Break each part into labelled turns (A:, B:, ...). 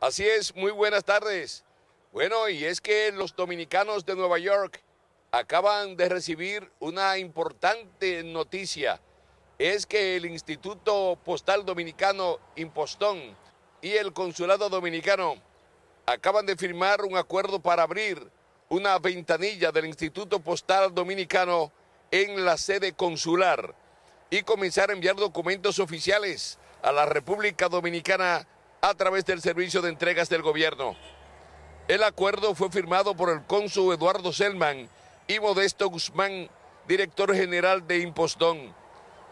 A: Así es, muy buenas tardes. Bueno, y es que los dominicanos de Nueva York acaban de recibir una importante noticia. Es que el Instituto Postal Dominicano Impostón y el Consulado Dominicano acaban de firmar un acuerdo para abrir una ventanilla del Instituto Postal Dominicano en la sede consular y comenzar a enviar documentos oficiales a la República Dominicana a través del Servicio de Entregas del Gobierno. El acuerdo fue firmado por el cónsul Eduardo Selman y Modesto Guzmán, director general de Impostón,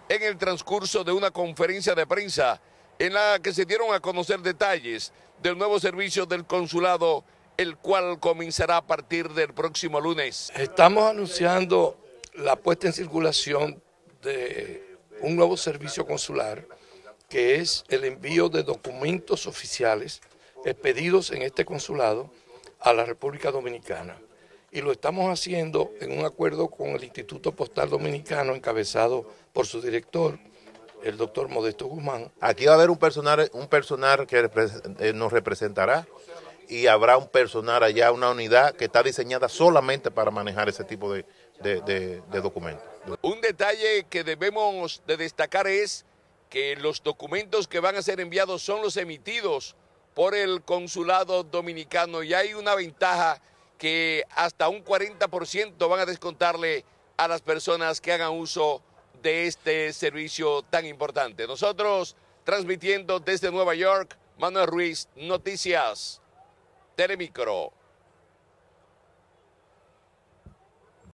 A: en el transcurso de una conferencia de prensa en la que se dieron a conocer detalles del nuevo servicio del consulado, el cual comenzará a partir del próximo lunes.
B: Estamos anunciando la puesta en circulación de un nuevo servicio consular
A: que es el envío
B: de documentos oficiales expedidos en este consulado a la República Dominicana. Y lo estamos haciendo en un acuerdo con el Instituto Postal Dominicano,
C: encabezado por su director, el doctor Modesto Guzmán. Aquí va a haber un personal, un personal que eh, nos representará y habrá un personal allá, una unidad que está diseñada solamente para manejar ese tipo de, de documentos.
A: Un detalle que debemos de destacar es que los documentos que van a ser enviados son los emitidos por el consulado dominicano y hay una ventaja que hasta un 40% van a descontarle a las personas que hagan uso de este servicio tan importante. Nosotros transmitiendo desde Nueva York, Manuel Ruiz, Noticias, Telemicro.